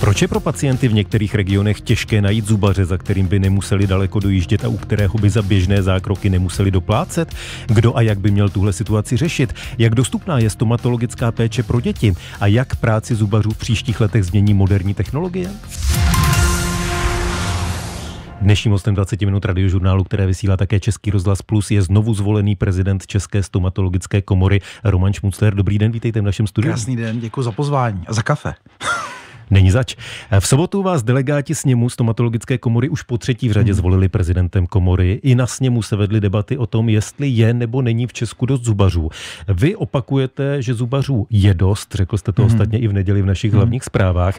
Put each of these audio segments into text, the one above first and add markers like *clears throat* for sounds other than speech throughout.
Proč je pro pacienty v některých regionech těžké najít zubaře, za kterým by nemuseli daleko dojíždět a u kterého by za běžné zákroky nemuseli doplácet? Kdo a jak by měl tuhle situaci řešit? Jak dostupná je stomatologická péče pro děti? A jak práci zubařů v příštích letech změní moderní technologie? Dnešním hostem 20 minut radiožurnálu, které vysílá také Český rozhlas Plus, je znovu zvolený prezident České stomatologické komory Roman Šmucler. Dobrý den, vítejte v našem studiu. Krásný den, děkuji za pozvání a za kafe. Není zač. V sobotu vás delegáti sněmu stomatologické komory už po třetí v řadě hmm. zvolili prezidentem komory. I na sněmu se vedly debaty o tom, jestli je nebo není v Česku dost zubařů. Vy opakujete, že zubařů je dost, řekl jste to hmm. ostatně i v neděli v našich mm. hlavních zprávách.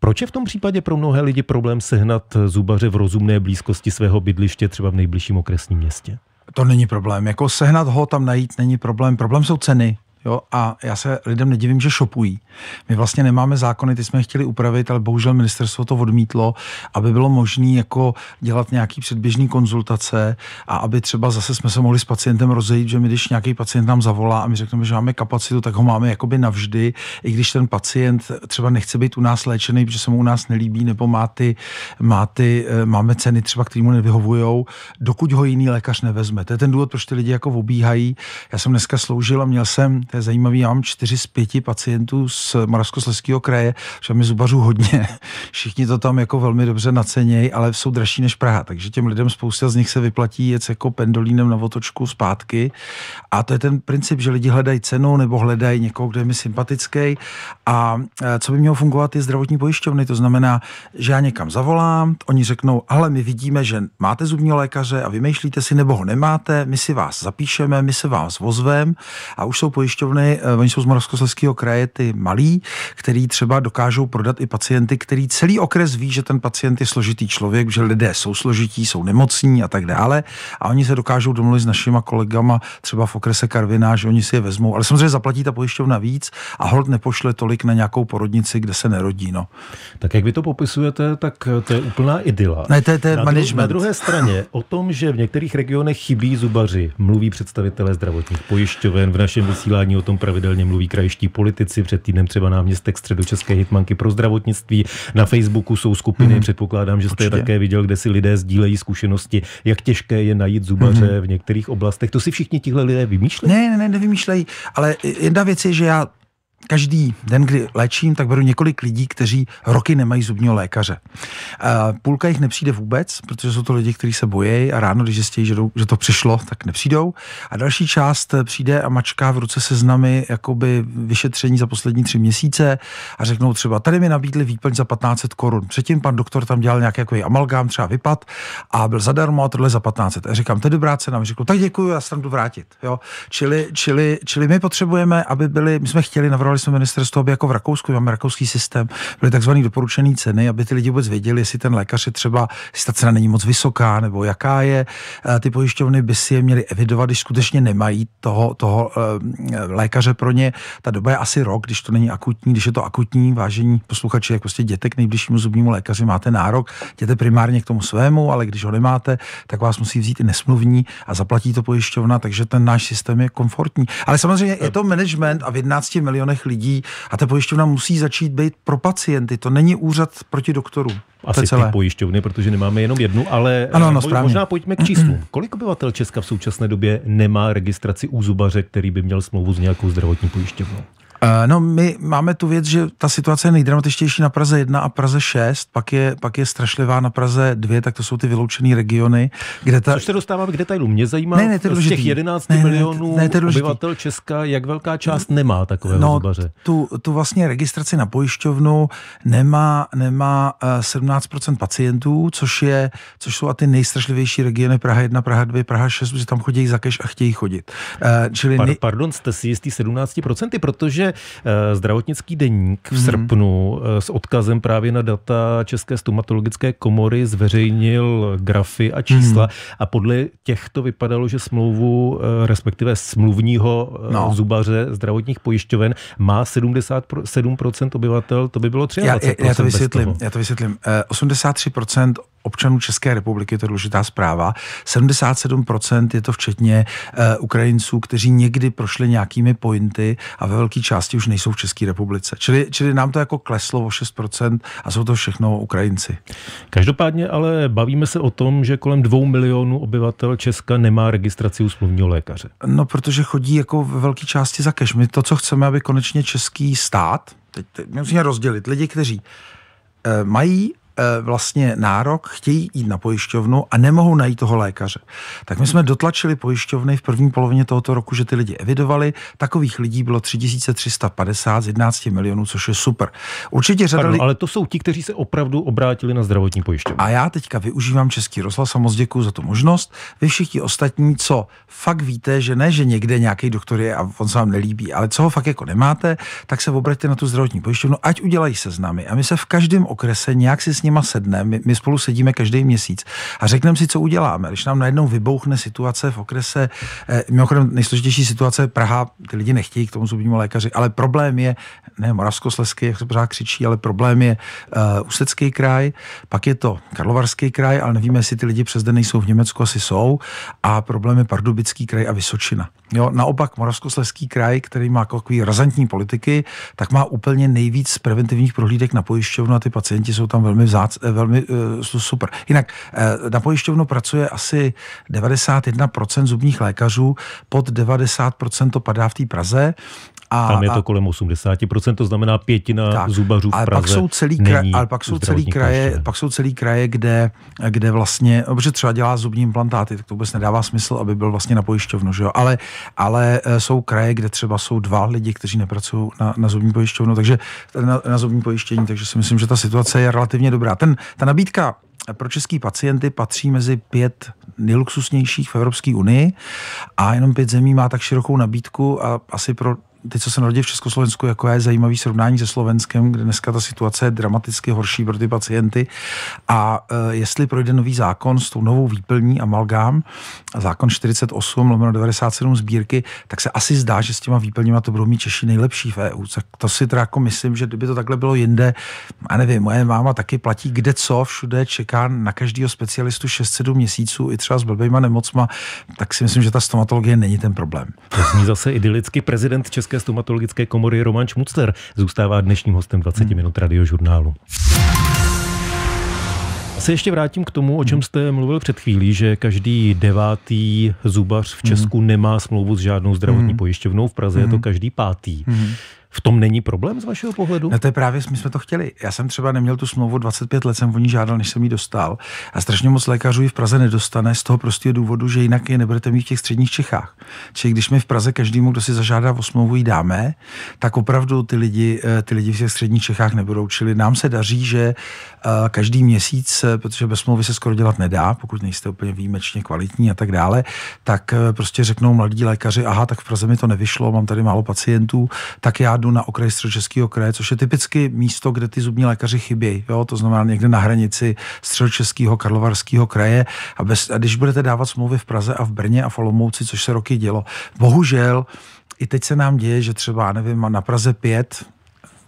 Proč je v tom případě pro mnohé lidi problém sehnat zubaře v rozumné blízkosti svého bydliště, třeba v nejbližším okresním městě? To není problém. Jako sehnat ho tam najít není problém. Problém jsou ceny. Jo, a já se lidem nedivím, že šopují. My vlastně nemáme zákony, ty jsme je chtěli upravit, ale bohužel ministerstvo to odmítlo, aby bylo možné jako dělat nějaký předběžný konzultace a aby třeba zase jsme se mohli s pacientem rozejít, že my když nějaký pacient nám zavolá a my řekneme, že máme kapacitu, tak ho máme jakoby navždy, i když ten pacient třeba nechce být u nás léčený, protože se mu u nás nelíbí, nebo má ty, má ty eh, máme ceny třeba, které mu nevyhovují, dokud ho jiný lékař nevezme. To je ten důvod, proč ty lidi jako obíhají. Já jsem dneska sloužil a měl jsem to je zajímavé, já mám čtyři z pěti pacientů z Moravskoslezského kraje, že mi zubařů hodně. *laughs* Všichni to tam jako velmi dobře nacenějí, ale jsou dražší než Praha, takže těm lidem spousta z nich se vyplatí jet jako pendolínem na otočku zpátky. A to je ten princip, že lidi hledají cenu nebo hledají někoho, kdo je mi sympatický. A e, co by mělo fungovat, je zdravotní pojišťovny. To znamená, že já někam zavolám, oni řeknou, ale my vidíme, že máte zubního lékaře a vymýšlíte si, nebo ho nemáte, my si vás zapíšeme, my se vás vozvem a už jsou pojišťovny pojišťovny, eh, oni jsou z Moravskoslezského kraje, ty malí, který třeba dokážou prodat i pacienty, který celý okres ví, že ten pacient je složitý člověk, že lidé jsou složití, jsou nemocní a tak dále. A oni se dokážou domluvit s našima kolegama třeba v okrese Karviná, že oni si je vezmou. Ale samozřejmě zaplatí ta pojišťovna víc a hold nepošle tolik na nějakou porodnici, kde se nerodí. No. Tak jak vy to popisujete, tak to je úplná idyla. Ne, to je, to je na, management. Dru- na druhé straně o tom, že v některých regionech chybí zubaři, mluví představitelé zdravotních pojišťoven v našem vysílání jednání o tom pravidelně mluví krajiští politici, před týdnem třeba náměstek středočeské hitmanky pro zdravotnictví. Na Facebooku jsou skupiny, hmm. předpokládám, že jste Určitě. je také viděl, kde si lidé sdílejí zkušenosti, jak těžké je najít zubaře hmm. v některých oblastech. To si všichni tihle lidé vymýšlejí? Ne, ne, ne, nevymýšlejí, ale jedna věc je, že já Každý den, kdy léčím, tak beru několik lidí, kteří roky nemají zubního lékaře. Půlka jich nepřijde vůbec, protože jsou to lidi, kteří se bojí a ráno, když zjistí, že, že to přišlo, tak nepřijdou. A další část eh, přijde a mačká v ruce seznamy jakoby vyšetření za poslední tři měsíce a řeknou třeba, tady mi nabídli výplň za 1500 korun. Předtím pan doktor tam dělal nějaký jako amalgám, třeba vypad a byl zadarmo a tohle za 1500. A říkám, to je dobrá cena. A řekl, tak děkuji, já se tam jdu vrátit. Jo? Čili, čili, čili, my potřebujeme, aby byli, my jsme chtěli navrhovat požádali jsme ministerstvo, aby jako v Rakousku, máme rakouský systém, byly takzvané doporučené ceny, aby ty lidi vůbec věděli, jestli ten lékař je třeba, jestli ta cena není moc vysoká nebo jaká je. Eh, ty pojišťovny by si je měly evidovat, když skutečně nemají toho, toho eh, lékaře pro ně. Ta doba je asi rok, když to není akutní, když je to akutní, vážení posluchači, jako prostě děte k nejbližšímu zubnímu lékaři máte nárok, jděte primárně k tomu svému, ale když ho nemáte, tak vás musí vzít i nesmluvní a zaplatí to pojišťovna, takže ten náš systém je komfortní. Ale samozřejmě je to management a v 11 milionech těch lidí a ta pojišťovna musí začít být pro pacienty. To není úřad proti doktorům. Asi to celé. ty pojišťovny, protože nemáme jenom jednu, ale ano, eh, ano, správně. možná pojďme k *clears throat* číslu. Kolik obyvatel Česka v současné době nemá registraci u zubaře, který by měl smlouvu s nějakou zdravotní pojišťovnou? Eh, no, my máme tu věc, že ta situace je nejdramatičtější na Praze 1 a Praze 6, pak je, pak je strašlivá na Praze 2, tak to jsou ty vyloučené regiony, kde ta... Což se dostáváme k detailu. Mě zajímá ne, ne, to z těch 11 ne, milionů ne, ne, to obyvatel Česka, jak velká část nemá takové no, zubaře? Tu, tu vlastně registraci na pojišťovnu nemá, nemá 17% eh, pacientů, což, je, což jsou a ty nejstrašlivější regiony Praha 1, Praha 2, Praha 6, že tam chodí za keš a chtějí chodit. Eh, čili Par, Pardon, jste si jistý 17%, protože Eh, zdravotnický deník v mhm. srpnu mm s odkazem právě na data České stomatologické komory zveřejnil grafy a čísla mm a podle těch to vypadalo, že smlouvu, eh, respektive smluvního no. zubaře zdravotních pojišťoven má 77% obyvatel, to by bylo 23%. Já, já, já to vysvětlím, já to vysvětlím. 83% občanů České republiky, to je důležitá zpráva. 77% je to včetně eh, Ukrajinců, kteří někdy prošli nějakými pointy a ve velké části už nejsou v České republice. Čili, čili nám to jako kleslo o 6% a jsou to všechno Ukrajinci. Každopádně ale bavíme se o tom, že kolem dvou milionů obyvatel Česka nemá registraci u smluvního lékaře. No, protože chodí jako ve velké části za cash. My to, co chceme, aby konečně český stát, teď, teď musíme rozdělit lidi, kteří eh, mají Eh, vlastně nárok, chtějí jít na pojišťovnu a nemohou najít toho lékaře. Tak my jsme dotlačili pojišťovny v první polovině tohoto roku, že ty lidi evidovali. Takových lidí bylo 3350 z 11 milionů, což je super. Určitě řada Pardon, li... Ale to jsou ti, kteří se opravdu obrátili na zdravotní pojišťovnu. A já teďka využívám Český rozhlas a moc děkuji za tu možnost. Vy všichni ostatní, co fakt víte, že ne, že někde nějaký doktor je a on se vám nelíbí, ale co ho fakt jako nemáte, tak se obraťte na tu zdravotní pojišťovnu, ať udělají seznamy. A my se v každém okrese nějak si s nima sedneme, my, my spolu sedíme každý měsíc a řekneme si, co uděláme. Když nám najednou vybouchne situace v okrese, eh, mimochodem nejsložitější situace Praha, ty lidi nechtějí k tomu zubnímu lékaři, ale problém je, ne Moravskoslezský, jak se pořád křičí, ale problém je eh, Ústecký kraj, pak je to Karlovarský kraj, ale nevíme, jestli ty lidi přes den nejsou v Německu, asi jsou, a problém je Pardubický kraj a Vysočina. Jo, naopak Moravskoslezský kraj, který má takový razantní politiky, tak má úplně nejvíc preventivních prohlídek na pojišťovnu a ty pacienti jsou tam velmi vzác, eh, velmi eh, super. Jinak eh, na pojišťovnu pracuje asi 91% zubních lékařů, pod 90% to padá v té Praze. A, Tam je to a, kolem 80%, to znamená pětina tak, zubařů v ale pak jsou celý kraj, Ale pak jsou celý kraje, kaště. pak jsou celý kraje, kde, kde vlastně, no, protože třeba dělá zubní implantáty, tak to vůbec nedává smysl, aby byl vlastně na pojišťovnu, že jo? Ale, ale eh, jsou kraje, kde třeba jsou dva lidi, kteří nepracují na, na zubní pojišťovnu, takže na, na zubní pojištění, takže si myslím, že ta situace je relativně dobrá. Ten, ta nabídka pro český pacienty patří mezi pět nejluxusnějších v Evropské unii a jenom pět zemí má tak širokou nabídku a asi pro ty, co se narodí v Československu, jako je zajímavý srovnání se Slovenskem, kde dneska ta situace je dramaticky horší pro ty pacienty. A e, jestli projde nový zákon s tou novou výplní amalgám, zákon 48 lomeno 97 sbírky, tak se asi zdá, že s těma výplněma to budou mít Češi nejlepší v EU. Tak to si teda jako myslím, že kdyby to takhle bylo jinde, a nevím, moje máma taky platí kde co, všude čeká na každého specialistu 6-7 měsíců, i třeba s blbýma nemocma, tak si myslím, že ta stomatologie není ten problém. To zní zase idylicky prezident České České stomatologické komory Roman Šmucler zůstává dnešním hostem 20 hmm. minut radiožurnálu. Se ještě vrátím k tomu, o čem hmm. jste mluvil před chvílí, že každý devátý zubař v hmm. Česku mm. nemá smlouvu s žádnou zdravotní mm. pojišťovnou, v Praze mm. je to hmm. každý pátý. Mm. V tom není problém z vašeho pohledu? Ne, no, to je právě, my jsme to chtěli. Já jsem třeba neměl tu smlouvu 25 let, jsem o ní žádal, než jsem ji dostal. A strašně moc lékařů ji v Praze nedostane z toho prostého důvodu, že jinak je nebudete mít v těch středních Čechách. Čili když my v Praze každému, kdo si zažádá o smlouvu, ji dáme, tak opravdu ty lidi, eh, ty lidi v těch středních Čechách nebudou. Čili nám se daří, že eh, každý měsíc, eh, protože bez smlouvy se skoro dělat nedá, pokud nejste úplně výjimečně kvalitní a tak dále, tak prostě řeknou mladí lékaři, aha, tak v Praze mi to nevyšlo, mám tady málo pacientů, tak já jdu na okraj středočeského kraje, což je typicky místo, kde ty zubní lékaři chybějí. Jo? To znamená někde na hranici středočeského karlovarského kraje. A, bez, a když budete dávat smlouvy v Praze a v Brně a v Olomouci, což se roky dělo, bohužel i teď se nám děje, že třeba, nevím, na Praze 5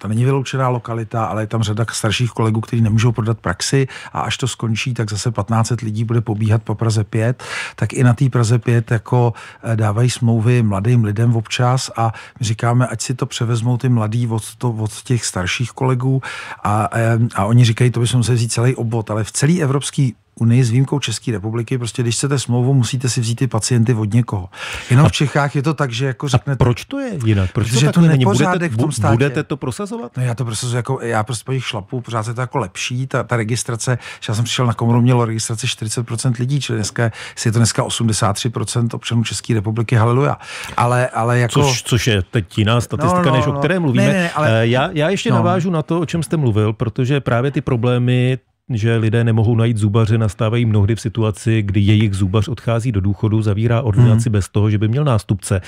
to není vyloučená lokalita, ale je tam řada starších kolegů, kteří nemůžou prodat praxi a až to skončí, tak zase 15 lidí bude pobíhat po Praze 5, tak i na té Praze 5 jako eh, dávají smlouvy mladým lidem občas a my říkáme, ať si to převezmou ty mladí od, to, od těch starších kolegů a, a, eh, a oni říkají, to bychom se vzít celý obvod, ale v celé Evropské unii s výjimkou České republiky, prostě když chcete smlouvu, musíte si vzít ty pacienty od někoho. Jenom a, v Čechách je to tak, že jako řeknete... A proč to je jinak? Proč protože to, to není? Budete, v tom státě. budete to prosazovat? No já to prosazuji jako, já prostě po nich šlapu, pořád je to jako lepší, ta, ta registrace, já jsem přišel na komoru, mělo registraci 40% lidí, čili dneska, je to dneska 83% občanů České republiky, haleluja. Ale, ale jako... Což, což je teď jiná statistika, no, no, než no, o které no. mluvíme. Ne, ne, ale... Eh, já, já ještě no. navážu na to, o čem jste mluvil, protože právě ty problémy že lidé nemohou najít zubaře, nastávají mnohdy v situaci, kdy jejich zubař odchází do důchodu, zavírá ordinaci mm. bez toho, že by měl nástupce.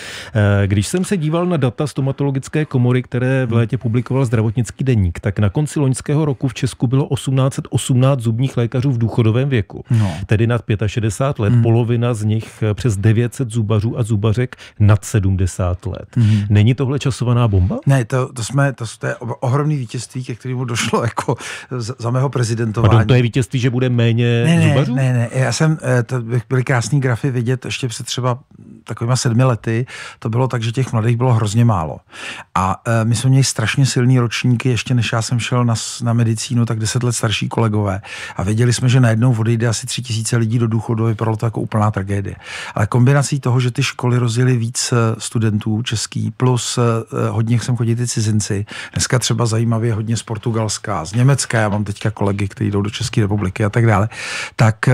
Eh, když jsem se díval na data stomatologické komory, které v mhm. létě publikoval zdravotnický deník, tak na konci loňského roku v Česku bylo 1818 zubních lékařů v důchodovém věku, no. tedy nad 65 let, mm. polovina z nich eh, přes 900 zubařů a zubařek nad 70 let. Mm. Není tohle časovaná bomba? Ne, to, to, jsme, to, to je ohromný vítězství, ke kterému došlo jako za, za mého prezidenta Pardon, to je vítězství, že bude méně ne, ne, zubařů? Ne, ne, já jsem, eh, to by byly krásný grafy vidět ještě před třeba takovýma sedmi lety, to bylo tak, že těch mladých bylo hrozně málo. A e, my jsme měli strašně silný ročníky, ještě než já jsem šel na, na medicínu, tak deset let starší kolegové. A věděli jsme, že najednou odejde asi tři tisíce lidí do důchodu vypadalo to jako úplná tragédie. Ale kombinací toho, že ty školy rozjeli víc e, studentů český, plus e, hodně jsem chodit ty cizinci. Dneska třeba zajímavě hodně z Portugalska, z Německa, já mám teďka kolegy, kteří jdou do České republiky a tak dále, tak,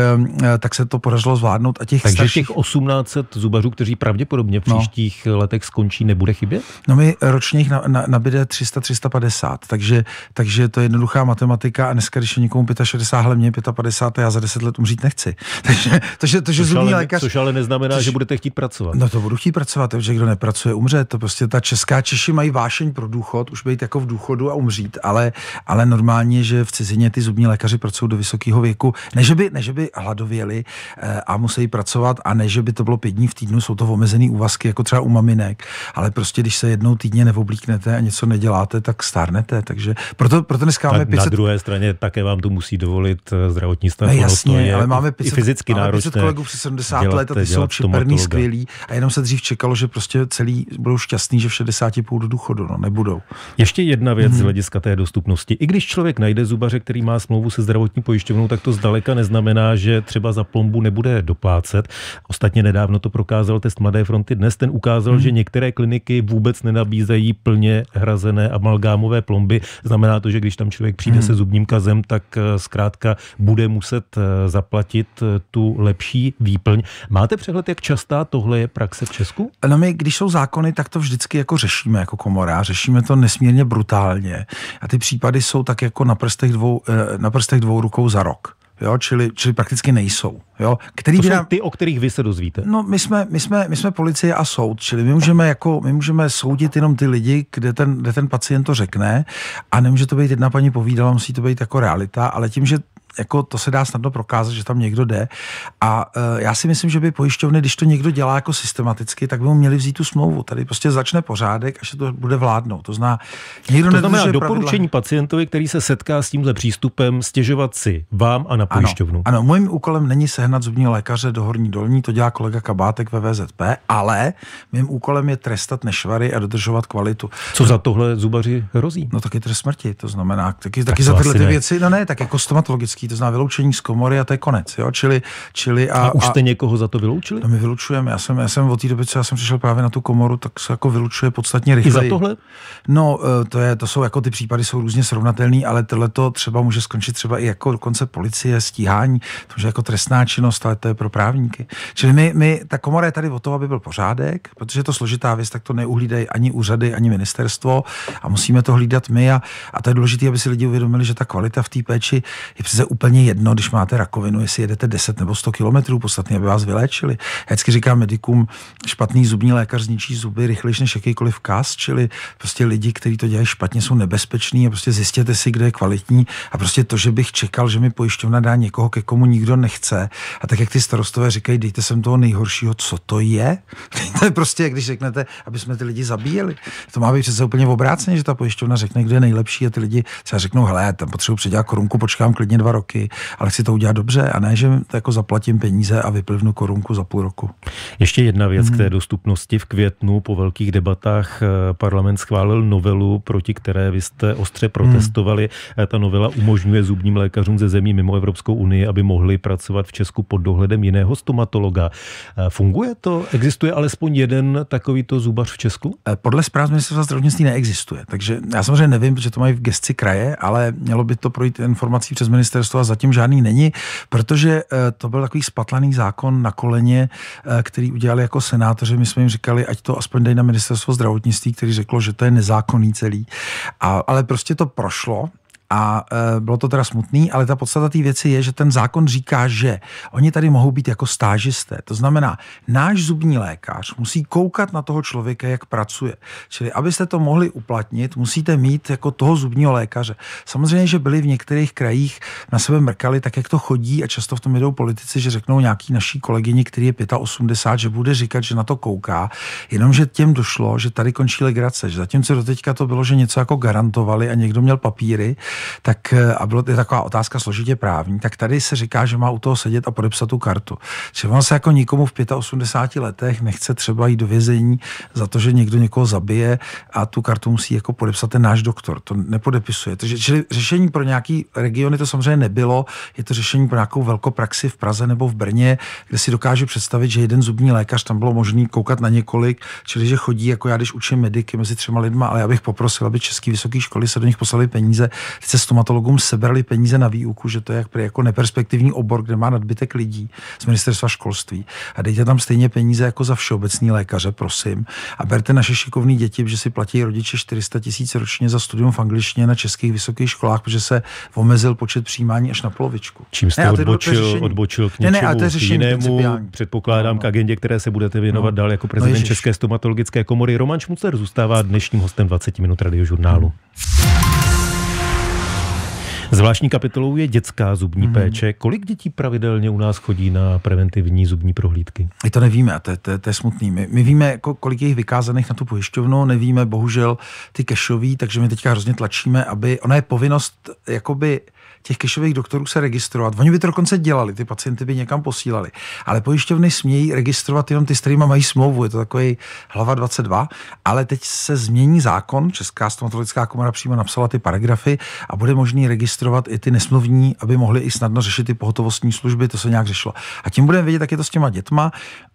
tak se to podařilo zvládnout. A těch Takže starších... těch 1800 zubařů, kteří pravděpodobně v no. příštích no. letech skončí, nebude chybět? No my ročně jich na, na, nabíde 300-350, takže, takže to je jednoduchá matematika a dneska, když je někomu 65, ale mě 55 a já za 10 let umřít nechci. *laughs* takže, že, to, že což, ale, lékař, což ale neznamená, což, že budete chtít pracovat. No to budu chtít pracovat, protože kdo nepracuje, umře. To prostě ta česká Češi mají vášeň pro důchod, už být jako v důchodu a umřít, ale, ale normálně, že v cizině ty zubní lékaři pracují do vysokého věku. Ne, že by, ne, že by hladověli eh, a musí pracovat a ne, že by to bylo pět dní v týdnu, jsou to omezené úvazky, jako třeba u maminek, ale prostě když se jednou týdně neoblíknete a něco neděláte, tak stárnete, takže proto, proto dneska tak máme 500... Na druhé straně také vám to musí dovolit eh, zdravotní stav. No, jasně, je ale máme 500, fyzicky máme 500 kolegů přes 70 dělat, let a ty jsou čiperný, skvělí a jenom se dřív čekalo, že prostě celý budou šťastný, že v 60 půl důchodu, no nebudou. Ještě jedna věc hmm. z mhm. hlediska té dostupnosti. I když člověk najde zubaře, který má smlouvu se zdravotní pojišťovnou, tak to zdaleka neznamená, že třeba za plombu nebude doplácet. Ostatně nedávno to prokázal test Mladé fronty dnes, ten ukázal, hmm. že některé kliniky vůbec nenabízejí plně hrazené amalgámové plomby. Znamená to, že když tam člověk přijde hmm. se zubním kazem, tak eh, zkrátka bude muset eh, zaplatit eh, tu lepší výplň. Máte přehled, jak častá tohle je praxe v Česku? No my, když jsou zákony, tak to vždycky jako řešíme jako komora. Řešíme to nesmírně brutálně. A ty případy jsou tak jako na prstech dvou, na prstech dvou rukou za rok jo, čili, čili prakticky nejsou. Jo, který to jsou nám... ty, o kterých vy se dozvíte? No, my jsme, my, jsme, my jsme policie a soud, čili my můžeme, jako, my můžeme soudit jenom ty lidi, kde ten, kde ten pacient to řekne a nemůže to být jedna paní povídala, musí to být jako realita, ale tím, že jako to se dá snadno prokázat, že tam někdo jde. A e, já si myslím, že by pojišťovny, když to někdo dělá jako systematicky, tak by mu měli vzít tu smlouvu. Tady prostě začne pořádek, až se to bude vládnout. To, zná, někdo to znamená doporučení pravidla... pacientovi, který se setká s tímhle přístupem, stěžovat si vám a na pojišťovnu. Ano, ano mým úkolem není sehnat zubního lékaře do horní dolní, to dělá kolega Kabátek ve VZP, ale mým úkolem je trestat nešvary a dodržovat kvalitu. Co za tohle zubaři hrozí? No taky trest smrti, to znamená, taky, taky tak za tyhle ty věci, no ne, tak jako stomatologicky Komořský, to znamená vyloučení z komory a to je konec. Jo? Čili, čili a, a, už jste a, někoho za to vyloučili? To my vylučujeme. Já jsem, já jsem od té doby, co já jsem přišel právě na tu komoru, tak se jako vylučuje podstatně rychleji. I za tohle? No, eh, to, je, to jsou jako ty případy jsou různě srovnatelné, ale tohle to třeba může skončit třeba i jako dokonce policie, stíhání, to je jako trestná činnost, ale to je pro právníky. Čili my, my, ta komora je tady o to, aby byl pořádek, protože je to složitá věc, tak to neuhlídají ani úřady, ani ministerstvo a musíme to hlídat my a, a to je důležité, aby si lidi uvědomili, že ta kvalita v té péči je přece úplně jedno, když máte rakovinu, jestli jedete 10 nebo 100 kilometrů, podstatně, aby vás vyléčili. Hecky říká říkám medikům, špatný zubní lékař zničí zuby rychlejší než jakýkoliv kás, čili prostě lidi, kteří to dělají špatně, jsou nebezpeční a prostě zjistěte si, kde je kvalitní. A prostě to, že bych čekal, že mi pojišťovna dá někoho, ke komu nikdo nechce. A tak, jak ty starostové říkají, dejte sem toho nejhoršího, co to je. *laughs* to je prostě, když řeknete, aby jsme ty lidi zabíjeli. To má být přece úplně obráceně, že ta pojišťovna řekne, kde je nejlepší a ty lidi třeba řeknou, hele, tam potřebuji předělat korunku, počkám klidně dva roky roky, ale chci to udělat dobře a ne, že jako zaplatím peníze a vyplivnu korunku za půl roku. Ještě jedna věc hmm. k té dostupnosti. V květnu po velkých debatách eh, parlament schválil novelu, proti které vy jste ostře hmm. protestovali. Hmm. Ta novela umožňuje zubním lékařům ze zemí mimo Evropskou unii, aby mohli pracovat v Česku pod dohledem jiného stomatologa. Eh, funguje to? Existuje alespoň jeden takovýto zubař v Česku? Podle zpráv ministerstva zdravotnictví neexistuje. Takže já samozřejmě nevím, že to mají v gesci kraje, ale mělo by to projít informací přes ministerstvo ministerstva zatím žádný není, protože eh, to byl takový spatlaný zákon na koleně, eh, který udělali jako senátoři. My jsme jim říkali, ať to aspoň dej na ministerstvo zdravotnictví, který řeklo, že to je nezákonný celý. A, ale prostě to prošlo a e, bylo to teda smutný, ale ta podstata té věci je, že ten zákon říká, že oni tady mohou být jako stážisté. To znamená, náš zubní lékař musí koukat na toho člověka, jak pracuje. Čili abyste to mohli uplatnit, musíte mít jako toho zubního lékaře. Samozřejmě, že byli v některých krajích na sebe mrkali, tak jak to chodí a často v tom jedou politici, že řeknou nějaký naší kolegyni, který je 85, že bude říkat, že na to kouká, jenomže těm došlo, že tady končí legrace, že zatímco teďka to bylo, že něco jako garantovali a někdo měl papíry, tak eh, a bylo je taková otázka složitě právní, tak tady se říká, že má u toho sedět a podepsat tu kartu. Že on se jako nikomu v 85 letech nechce třeba jít do vězení za to, že někdo někoho zabije a tu kartu musí jako podepsat ten náš doktor. To nepodepisuje. Takže čili řešení pro nějaký regiony to samozřejmě nebylo. Je to řešení pro nějakou velkou praxi v Praze nebo v Brně, kde si dokážu představit, že jeden zubní lékař tam bylo možný koukat na několik, čili že chodí, jako já, když učím mediky mezi třema lidma, ale já bych poprosil, aby český vysoký školy se do nich poslali peníze. Teď se stomatologům sebrali peníze na výuku, že to je jako neperspektivní obor, kde má nadbytek lidí z ministerstva školství. A dejte tam stejně peníze jako za všeobecní lékaře, prosím. A berte naše šikovné děti, že si platí rodiče 400 tisíc ročně za studium v angličtině na českých vysokých školách, protože se omezil počet přijímání až na polovičku. Čím jste ne, odbočil, odbočil k něčemu ne, ne, a to je jinému, předpokládám, no, no. k agendě, které se budete věnovat no. dál jako prezident no České stomatologické komory. Roman Šmucer zůstává dnešním hostem 20 minut radiožurnálu. Hmm. Zvláštní kapitolou je dětská zubní mm-hmm. péče. Kolik dětí pravidelně u nás chodí na preventivní zubní prohlídky? My to nevíme, to, to, to je smutný. My, my víme, jako, kolik je jich vykázaných na tu pojišťovnu, nevíme bohužel ty kešový, takže my teďka hrozně tlačíme, aby ona je povinnost jakoby těch kešových doktorů se registrovat. Oni by to dokonce dělali, ty pacienty by někam posílali. Ale pojišťovny smějí registrovat jenom ty, s kterými mají smlouvu. Je to takový hlava 22. Ale teď se změní zákon. Česká stomatologická komora přímo napsala ty paragrafy a bude možný registrovat i ty nesmluvní, aby mohli i snadno řešit ty pohotovostní služby. To se nějak řešilo. A tím budeme vědět, jak je to s těma dětma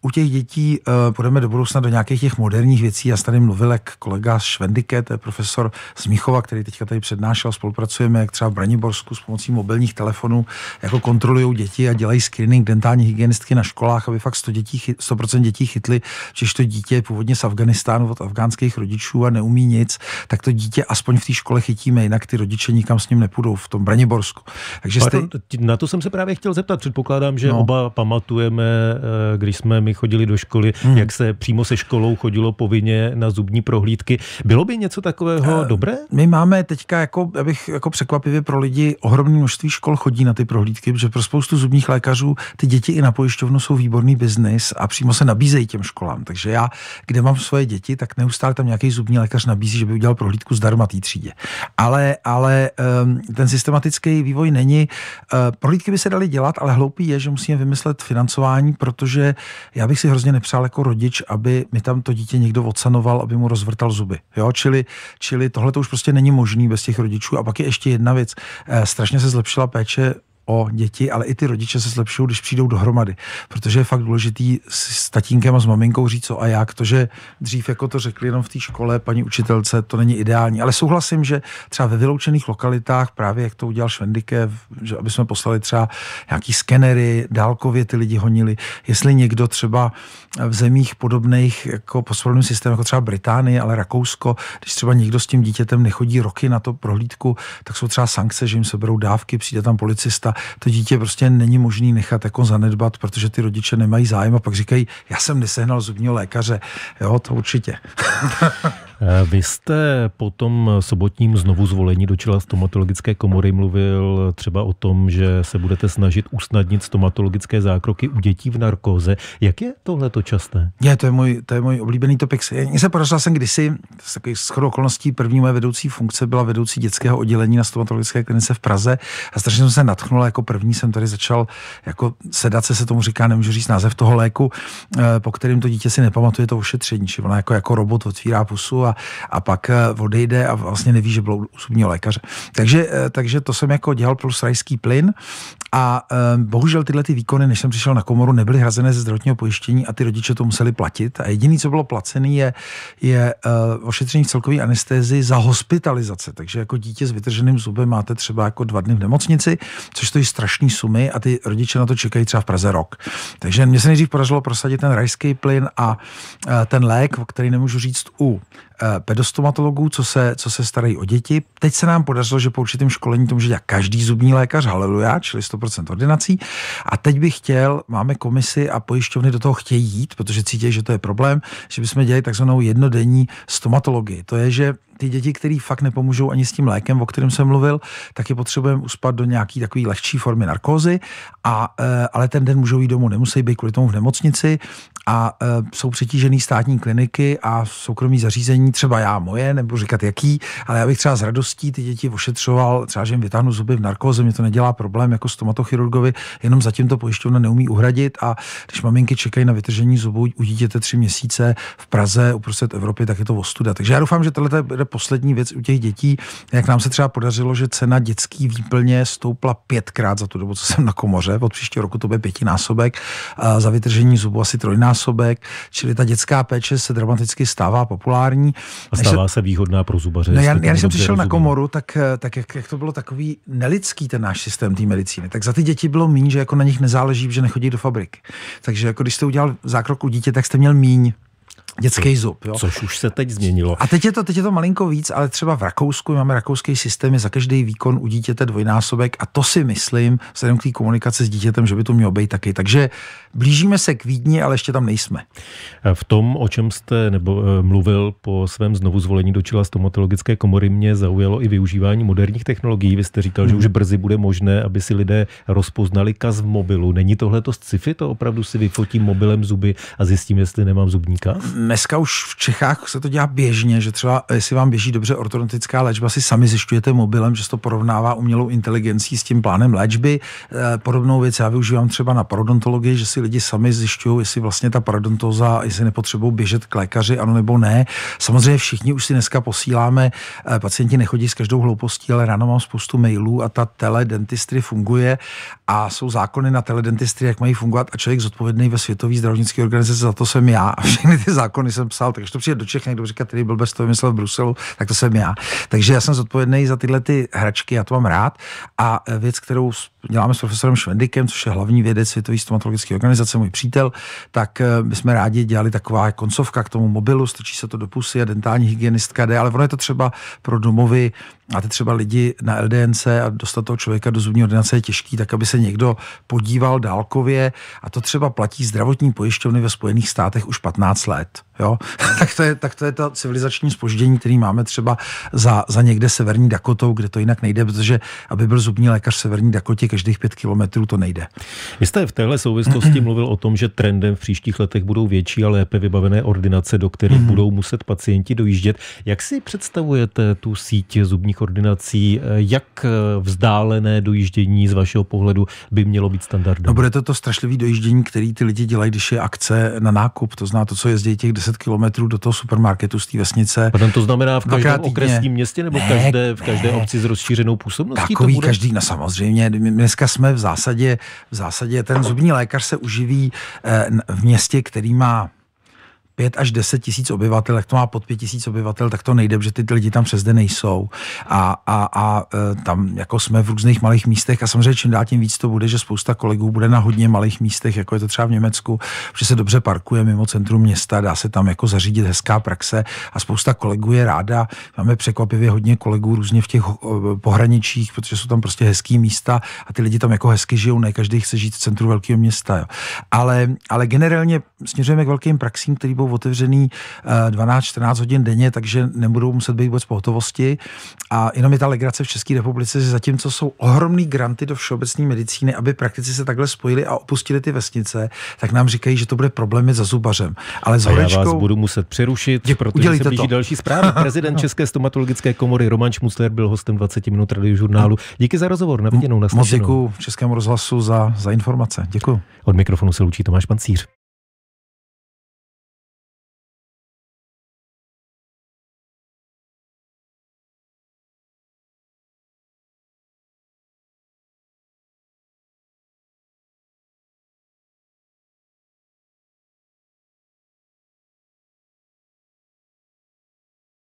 u těch dětí uh, eh, půjdeme do budoucna do nějakých těch moderních věcí. Já tady mluvil jak kolega z Švendike, to je profesor z Míchova, který teďka tady přednášel, spolupracujeme jak třeba v Braniborsku s pomocí mobilních telefonů, jako kontrolují děti a dělají screening dentální hygienistky na školách, aby fakt 100 dětí, 100% dětí chytli, že to dítě je původně z Afganistánu od afgánských rodičů a neumí nic, tak to dítě aspoň v té škole chytíme, jinak ty rodiče nikam s ním nepůjdou v tom Braniborsku. Takže Pardon, jste... Na to jsem se právě chtěl zeptat. Předpokládám, že no. oba pamatujeme, eh, když jsme my chodili do školy, hmm. jak se přímo se školou chodilo povinně na zubní prohlídky. Bylo by něco takového uh, dobré? My máme teďka, jako, abych jako překvapivě pro lidi, ohromné množství škol chodí na ty prohlídky, protože pro spoustu zubních lékařů ty děti i na pojišťovnu jsou výborný biznis a přímo se nabízejí těm školám. Takže já, kde mám svoje děti, tak neustále tam nějaký zubní lékař nabízí, že by udělal prohlídku zdarma té třídě. Ale, ale ehm, ten systematický vývoj není. Eh, prohlídky by se daly dělat, ale hloupý je, že musíme vymyslet financování, protože já bych si hrozně nepřál jako rodič, aby mi tam to dítě někdo odsanoval, aby mu rozvrtal zuby. Jo? Čili, čili tohle to už prostě není možný bez těch rodičů. A pak je ještě jedna věc. Eh, strašně se zlepšila péče o děti, ale i ty rodiče se zlepšují, když přijdou dohromady. Protože je fakt důležitý s tatínkem a s maminkou říct co a jak. To, že dřív jako to řekli jenom v té škole paní učitelce, to není ideální. Ale souhlasím, že třeba ve vyloučených lokalitách, právě jak to udělal Švendike, že aby jsme poslali třeba nějaký skenery, dálkově ty lidi honili. Jestli někdo třeba v zemích podobných jako posvolným systém jako třeba Británie, ale Rakousko, když třeba někdo s tím dítětem nechodí roky na to prohlídku, tak jsou třeba sankce, že jim berou dávky, přijde tam policista to dítě prostě není možný nechat jako zanedbat, protože ty rodiče nemají zájem a pak říkají, já jsem nesehnal zubního lékaře. Jo, to určitě. *laughs* Eh, vy jste po tom sobotním znovu zvolení do čela stomatologické komory mluvil třeba o tom, že se budete snažit usnadnit stomatologické zákroky u dětí v narkóze. Jak je tohle to časté? Ne, to je můj, to je můj oblíbený topik. Mně se podařila jsem kdysi, z takových shodou okolností, první moje vedoucí funkce byla vedoucí dětského oddělení na stomatologické klinice v Praze a strašně jsem se natchnul, jako první jsem tady začal jako sedace se tomu říká, nemůžu říct název toho léku, eh, po kterým to dítě si nepamatuje to ošetření, že ona jako, jako robot otvírá pusu a, a pak eh, odejde a vlastně neví, že bylo u osobního lékaře. Takže, eh, takže to jsem jako dělal plus rajský plyn a eh, bohužel tyhle ty výkony, než jsem přišel na komoru, nebyly hrazené ze zdravotního pojištění a ty rodiče to museli platit. A jediný, co bylo placený, je, je ošetření v celkové anestézii za hospitalizace. Takže jako dítě s vytrženým zubem máte třeba jako dva dny v nemocnici, což to je strašný sumy a ty rodiče na to čekají třeba v Praze rok. Takže mě se nejdřív podařilo prosadit ten rajský plyn a ten lék, o který nemůžu říct u Eh, pedostomatologů, co se, co se starají o děti. Teď se nám podařilo, že po určitém školení to může dělat každý zubní lékař, haleluja, čili 100% ordinací. A teď bych chtěl, máme komisi a pojišťovny do toho chtějí jít, protože cítí, že to je problém, že bychom dělali takzvanou jednodenní stomatologii. To je, že ty děti, které fakt nepomůžou ani s tím lékem, o kterém jsem mluvil, tak je potřebujeme uspat do nějaký takové lehčí formy narkózy, a, eh, ale ten den můžou jít domů, nemusí být kvůli tomu v nemocnici a e, jsou přetížený státní kliniky a soukromí zařízení, třeba já moje, nebo říkat jaký, ale já bych třeba s radostí ty děti ošetřoval, třeba že jim vytáhnu zuby v narkóze, mě to nedělá problém jako stomatochirurgovi, jenom zatím to pojišťovna neumí uhradit a když maminky čekají na vytržení zubů u dítěte tři měsíce v Praze uprostřed Evropy, tak je to ostuda. Takže já doufám, že tohle bude poslední věc u těch dětí, jak nám se třeba podařilo, že cena dětský výplně stoupla pětkrát za tu dobu, co jsem na komoře, od příštího roku to bude pětinásobek, za vytržení zubu asi trojnásobek dvojnásobek, čili ta dětská péče se dramaticky stává populární. A stává Než se výhodná pro zubaře. No já, já když jsem přišel rozumím. na komoru, tak, eh, tak jak, jak, to bylo takový nelidský ten náš systém té medicíny, tak za ty děti bylo míň, že jako na nich nezáleží, že nechodí do fabriky. Takže jako když jste udělal zákrok u dítě, tak jste měl míň dětský zub. Jo? Což už se teď změnilo. A teď je, to, teď je to malinko víc, ale třeba v Rakousku máme rakouský systém, je za každý výkon u dítěte dvojnásobek a to si myslím, vzhledem k té komunikaci s dítětem, že by to mělo být taky. Takže blížíme se k Vídni, ale ještě tam nejsme. V tom, o čem jste nebo, eh, mluvil po svém znovu zvolení do čela stomatologické komory, mě zaujalo i využívání moderních technologií. Vy jste říkal, hmm. že mhm. už brzy bude možné, aby si lidé rozpoznali kaz v mobilu. Není tohle to sci-fi? To opravdu si vyfotím mobilem zuby a zjistím, jestli nemám zubníka? dneska už v Čechách se to dělá běžně, že třeba jestli vám běží dobře ortodontická léčba, si sami zjišťujete mobilem, že se to porovnává umělou inteligencí s tím plánem léčby. Eh, podobnou věc já využívám třeba na parodontologii, že si lidi sami zjišťují, jestli vlastně ta parodontoza, jestli nepotřebují běžet k lékaři, ano nebo ne. Samozřejmě všichni už si dneska posíláme, eh, pacienti nechodí s každou hloupostí, ale ráno mám spoustu mailů a ta teledentistry funguje a jsou zákony na teledentistry, jak mají fungovat a člověk zodpovědný ve Světové zdravotnické organizaci, za to jsem já a všechny ty zákony zákony jsem psal, takže to přijde do Čech, někdo říká, který byl bez toho vymyslel v Bruselu, tak to jsem já. Takže já jsem zodpovědný za tyhle ty hračky, já to mám rád. A e, věc, kterou děláme s profesorem Švendikem, což je hlavní vědec Světové stomatologické organizace, můj přítel, tak e, my jsme rádi dělali taková koncovka k tomu mobilu, stačí se to do pusy a dentální hygienistka jde, ale ono je to třeba pro domovy, ty třeba lidi na LDNC a dostat toho člověka do zubní ordinace je těžký, tak aby se někdo podíval dálkově a to třeba platí zdravotní pojišťovny ve Spojených státech už 15 let. Jo? *laughs* tak, to je, tak to je to civilizační spoždění, který máme třeba za, za někde severní Dakotou, kde to jinak nejde, protože aby byl zubní lékař v severní Dakotě každých pět kilometrů, to nejde. Vy jste v téhle souvislosti *clears throat* mluvil o tom, že trendem v příštích letech budou větší a lépe vybavené ordinace, do kterých mhm. budou muset pacienti dojíždět. Jak si představujete tu síť zubních ordinací? Jak eh, vzdálené dojíždění z vašeho pohledu by mělo být standardem? No bude to to strašlivé dojíždění, který ty lidi dělají, když je akce na nákup, to zná to, co jezdí těch 10 10 kilometrů do toho supermarketu z té vesnice. tam to znamená v každém okresním městě nebo ne, každé, v každé ne, obci s rozšířenou působností? Takový to bude? každý, no samozřejmě. Dneska jsme v zásadě, v zásadě ten zubní lékař se uživí eh, v městě, který má 5 až 10 tisíc obyvatel, jak to má pod 5 tisíc obyvatel, tak to nejde, že ty, ty lidi tam přes den nejsou. A, a, a e, tam jako jsme v různých malých místech a samozřejmě čím dál tím víc to bude, že spousta kolegů bude na hodně malých místech, jako je to třeba v Německu, že se dobře parkuje mimo centrum města, dá se tam jako zařídit hezká praxe a spousta kolegů je ráda. Máme překvapivě hodně kolegů různě v těch e, pohraničích, protože jsou tam prostě hezký místa a ty lidi tam jako hezky žijou, ne každý chce žít v centru velkého města. Jo. Ale, ale generálně směřujeme k velkým praxím, které budou otevřený 12-14 eh, hodin denně, takže nebudou muset být vůbec pohotovosti. A jenom je ta legrace v České republice, že zatímco jsou ohromné granty do všeobecné medicíny, aby praktici se takhle spojili a opustili ty vesnice, tak nám říkají, že to bude problémy za zubařem. Ale s horečkou... já vás budu muset přerušit, Děk, protože se blíží to. další zpráva. *laughs* Prezident České stomatologické komory Roman Šmusler byl hostem 20 minut radiožurnálu. Díky za rozhovor, na viděnou, Moc děkuji Českému rozhlasu za, za informace. Děkuji. Od mikrofonu se loučí Tomáš Pancíř.